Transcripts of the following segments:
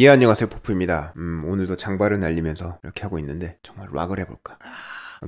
예 안녕하세요 포프입니다 음 오늘도 장발을 날리면서 이렇게 하고 있는데 정말 락을 해볼까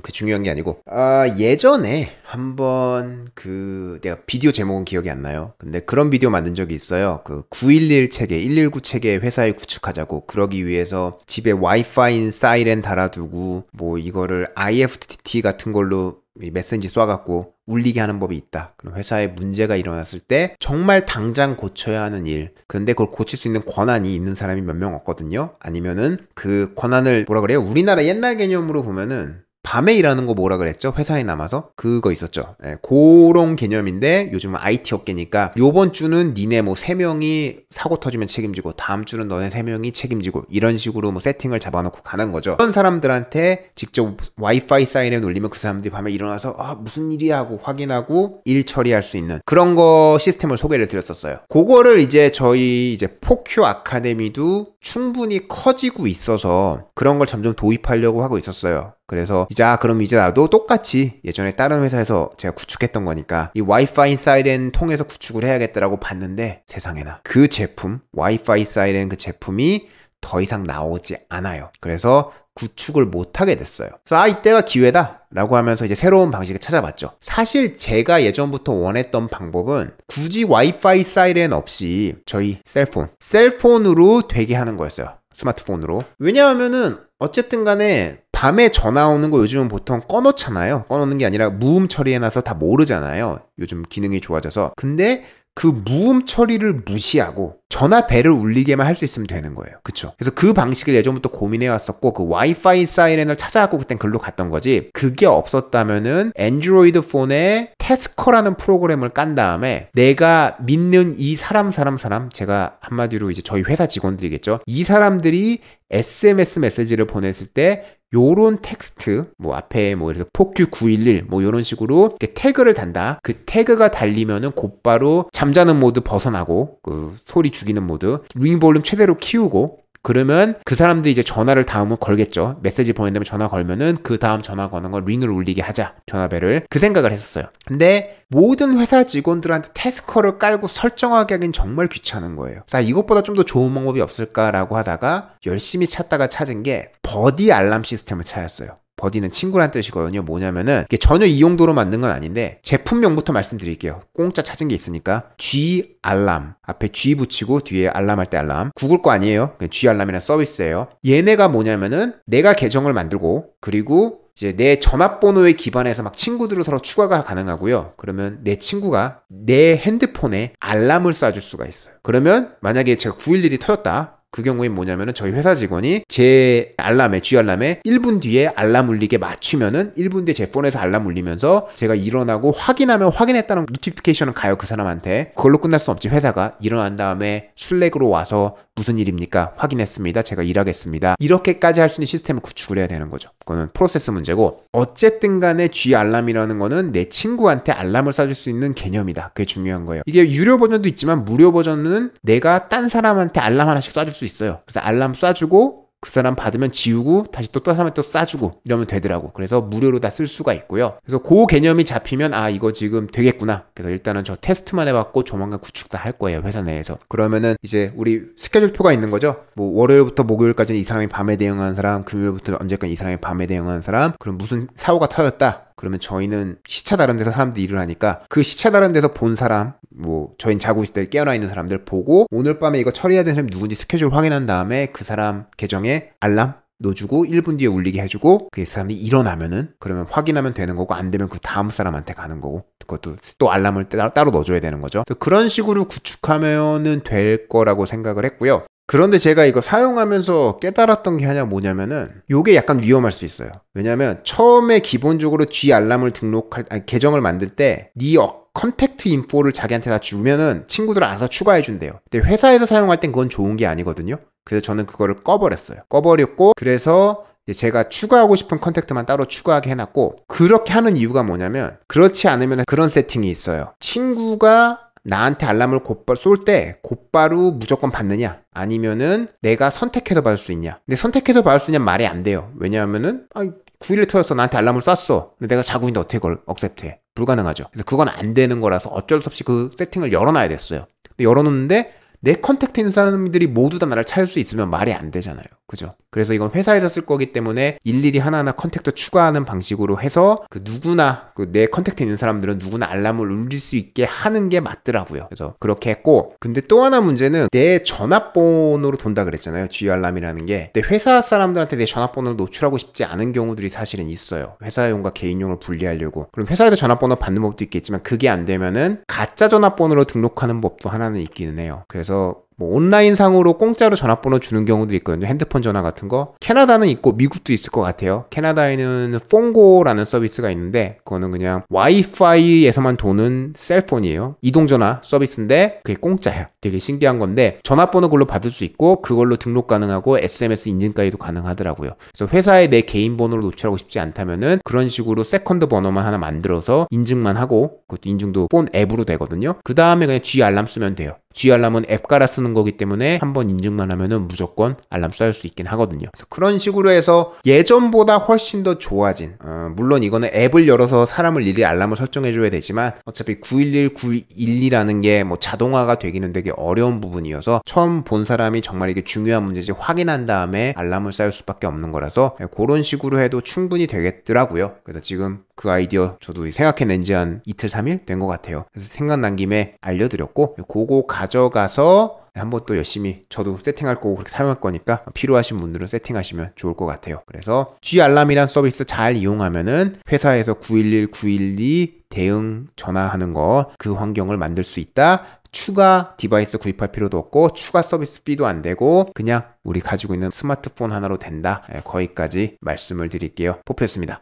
그 중요한 게 아니고 아 예전에 한번 그 내가 비디오 제목은 기억이 안 나요 근데 그런 비디오 만든 적이 있어요 그 911 체계 119 체계 회사에 구축하자고 그러기 위해서 집에 와이파이 사이렌 달아두고 뭐 이거를 IFTTT 같은 걸로 메신지 쏴갖고 울리게 하는 법이 있다. 그럼 회사에 문제가 일어났을 때 정말 당장 고쳐야 하는 일. 근데 그걸 고칠 수 있는 권한이 있는 사람이 몇 명 없거든요. 아니면은 그 권한을 뭐라 그래요? 우리나라 옛날 개념으로 보면은 밤에 일하는 거 뭐라 그랬죠? 회사에 남아서? 그거 있었죠. 예, 그런 개념인데 요즘은 IT 업계니까 요번 주는 니네 뭐 3명이 사고 터지면 책임지고 다음 주는 너네 3명이 책임지고 이런 식으로 뭐 세팅을 잡아놓고 가는 거죠. 그런 사람들한테 직접 와이파이 사인을 울리면 그 사람들이 밤에 일어나서 아 무슨 일이야 하고 확인하고 일 처리할 수 있는 그런 거 시스템을 소개를 드렸었어요. 그거를 이제 저희 이제 포큐 아카데미도 충분히 커지고 있어서 그런 걸 점점 도입하려고 하고 있었어요. 그래서 이제 아, 그럼 이제 나도 똑같이 예전에 다른 회사에서 제가 구축했던 거니까 이 와이파이 사이렌 통해서 구축을 해야겠다라고 봤는데 세상에나 그 제품 와이파이 사이렌 그 제품이 더 이상 나오지 않아요. 그래서 구축을 못하게 됐어요. 그래서 아 이때가 기회다 라고 하면서 이제 새로운 방식을 찾아봤죠. 사실 제가 예전부터 원했던 방법은 굳이 와이파이 사이렌 없이 저희 셀폰 셀폰으로 되게 하는 거였어요. 스마트폰으로 왜냐하면은 어쨌든 간에 밤에 전화 오는 거 요즘은 보통 꺼놓잖아요. 꺼놓는 게 아니라 무음 처리해놔서 다 모르잖아요. 요즘 기능이 좋아져서. 근데 그 무음 처리를 무시하고 전화 벨을 울리게만 할 수 있으면 되는 거예요. 그쵸? 그래서 그 방식을 예전부터 고민해 왔었고 그 와이파이 사이렌을 찾아갖고 그땐 글로 갔던 거지. 그게 없었다면은 안드로이드 폰에 테스커라는 프로그램을 깐 다음에 내가 믿는 이 사람 사람 사람 제가 한마디로 이제 저희 회사 직원들이겠죠. 이 사람들이 SMS 메시지를 보냈을 때 요런 텍스트 뭐 앞에 뭐 이래서 포큐 911 뭐 요런 식으로 이렇게 태그를 단다. 그 태그가 달리면은 곧바로 잠자는 모드 벗어나고 그 소리 죽이는 모드 링 볼륨 최대로 키우고 그러면 그 사람들이 이제 전화를 다음은 걸겠죠. 메시지 보낸다면 전화 걸면은 그 다음 전화 거는 걸 링을 울리게 하자. 전화벨을. 그 생각을 했었어요. 근데 모든 회사 직원들한테 태스커를 깔고 설정하기 하긴 정말 귀찮은 거예요. 자, 이것보다 좀 더 좋은 방법이 없을까라고 하다가 열심히 찾다가 찾은 게 버디 알람 시스템을 찾았어요. 버디는 친구란 뜻이거든요. 뭐냐면은 이게 전혀 이 용도로 만든 건 아닌데 제품명부터 말씀드릴게요. 공짜 찾은 게 있으니까 G 알람 앞에 G 붙이고 뒤에 알람 할 때 알람 구글 거 아니에요. G 알람이라는 서비스예요. 얘네가 뭐냐면은 내가 계정을 만들고 그리고 이제 내 전화번호에 기반해서 막 친구들을 서로 추가가 가능하고요. 그러면 내 친구가 내 핸드폰에 알람을 쏴줄 수가 있어요. 그러면 만약에 제가 911이 터졌다. 그 경우엔 뭐냐면은 저희 회사 직원이 제 알람에 G 알람에 1분 뒤에 알람 울리게 맞추면은 1분 뒤에 제 폰에서 알람 울리면서 제가 일어나고 확인하면 확인했다는 노티피케이션은 가요 그 사람한테 그걸로 끝날 수 없지 회사가 일어난 다음에 슬랙으로 와서 무슨 일입니까? 확인했습니다. 제가 일하겠습니다. 이렇게까지 할 수 있는 시스템을 구축을 해야 되는 거죠. 그거는 프로세스 문제고 어쨌든 간에 G 알람이라는 거는 내 친구한테 알람을 쏴줄 수 있는 개념이다. 그게 중요한 거예요. 이게 유료 버전도 있지만 무료 버전은 내가 딴 사람한테 알람 하나씩 쏴줄 수 있어요. 그래서 알람 쏴주고 그 사람 받으면 지우고 다시 또 다른 사람한테 또 싸주고 이러면 되더라고. 그래서 무료로 다 쓸 수가 있고요. 그래서 그 개념이 잡히면 아 이거 지금 되겠구나. 그래서 일단은 저 테스트만 해봤고 조만간 구축 다 할 거예요 회사 내에서. 그러면은 이제 우리 스케줄표가 있는 거죠. 뭐 월요일부터 목요일까지는 이 사람이 밤에 대응하는 사람, 금요일부터 언제까지 이 사람이 밤에 대응하는 사람. 그럼 무슨 사고가 터졌다. 그러면 저희는 시차 다른 데서 사람들이 일을 하니까 그 시차 다른 데서 본 사람 뭐 저희 자고 있을 때 깨어나 있는 사람들 보고 오늘 밤에 이거 처리해야 되는 사람이 누군지 스케줄 확인한 다음에 그 사람 계정에 알람 넣어주고 1분 뒤에 울리게 해주고 그 사람이 일어나면은 그러면 확인하면 되는 거고 안 되면 그 다음 사람한테 가는 거고 그것도 또 알람을 따로 넣어줘야 되는 거죠. 그런 식으로 구축하면은 될 거라고 생각을 했고요. 그런데 제가 이거 사용하면서 깨달았던 게 하나 뭐냐면은 요게 약간 위험할 수 있어요. 왜냐면 처음에 기본적으로 G 알람을 등록할 아니, 계정을 만들 때네 니 컨택트 인포를 자기한테 다 주면은 친구들 알아서 추가해 준대요. 근데 회사에서 사용할 땐 그건 좋은 게 아니거든요. 그래서 저는 그거를 꺼버렸어요. 꺼버렸고 그래서 제가 추가하고 싶은 컨택트만 따로 추가하게 해놨고 그렇게 하는 이유가 뭐냐면 그렇지 않으면 그런 세팅이 있어요. 친구가 나한테 알람을 곧바로 쏠때 곧바로 무조건 받느냐 아니면은 내가 선택해서 받을 수 있냐 근데 선택해서 받을 수 있냐는 말이 안 돼요 왜냐하면은 아, 9일에 터졌어 나한테 알람을 쐈어 근데 내가 자고 있는데 어떻게 그걸 억셉트해 불가능하죠 그래서 그건 안 되는 거라서 어쩔 수 없이 그 세팅을 열어놔야 됐어요 근데 열어놓는데 내 컨택트 있는 사람들이 모두 다 나를 찾을 수 있으면 말이 안 되잖아요 그죠? 그래서 이건 회사에서 쓸 거기 때문에 일일이 하나하나 컨택도 추가하는 방식으로 해서 그 누구나 그 내 컨택트 있는 사람들은 누구나 알람을 울릴 수 있게 하는 게 맞더라고요. 그래서 그렇게 했고 근데 또 하나 문제는 내 전화번호로 돈다 그랬잖아요. G 요 알람이라는 게. 근 회사 사람들한테 내 전화번호를 노출하고 싶지 않은 경우들이 사실은 있어요. 회사용과 개인용을 분리하려고. 그럼 회사에서 전화번호 받는 법도 있겠지만 그게 안 되면은 가짜 전화번호로 등록하는 법도 하나는 있기는 해요. 그래서 뭐 온라인 상으로 공짜로 전화번호 주는 경우도 있거든요. 핸드폰 전화 같은 거. 캐나다는 있고 미국도 있을 것 같아요. 캐나다에는 폰고라는 서비스가 있는데 그거는 그냥 와이파이에서만 도는 셀폰이에요. 이동 전화 서비스인데 그게 공짜예요 되게 신기한 건데 전화번호 그걸로 받을 수 있고 그걸로 등록 가능하고 SMS 인증까지도 가능하더라고요. 그래서 회사에 내 개인 번호를 노출하고 싶지 않다면은 그런 식으로 세컨드 번호만 하나 만들어서 인증만 하고 그것도 인증도 폰 앱으로 되거든요. 그 다음에 그냥 G 알람 쓰면 돼요. G알람은 앱 깔아 쓰는 거기 때문에 한 번 인증만 하면은 무조건 알람 쏴줄 수 있긴 하거든요. 그래서 그런 식으로 해서 예전보다 훨씬 더 좋아진 어, 물론 이거는 앱을 열어서 사람을 일일이 알람을 설정해줘야 되지만 어차피 911912라는 게 뭐 자동화가 되기는 되게 어려운 부분이어서 처음 본 사람이 정말 이게 중요한 문제지 확인한 다음에 알람을 쌓을 수밖에 없는 거라서 네, 그런 식으로 해도 충분히 되겠더라고요. 그래서 지금 그 아이디어 저도 생각해낸 지 한 이틀 3일 된 것 같아요. 그래서 생각난 김에 알려드렸고 네, 그거 가 가져가서 한번 또 열심히 저도 세팅할 거고 그렇게 사용할 거니까 필요하신 분들은 세팅하시면 좋을 것 같아요. 그래서 G 알람이란 서비스 잘 이용하면은 회사에서 911, 912 대응 전화하는 거 그 환경을 만들 수 있다. 추가 디바이스 구입할 필요도 없고 추가 서비스 비도 안 되고 그냥 우리 가지고 있는 스마트폰 하나로 된다. 예, 거기까지 말씀을 드릴게요. 포표였습니다.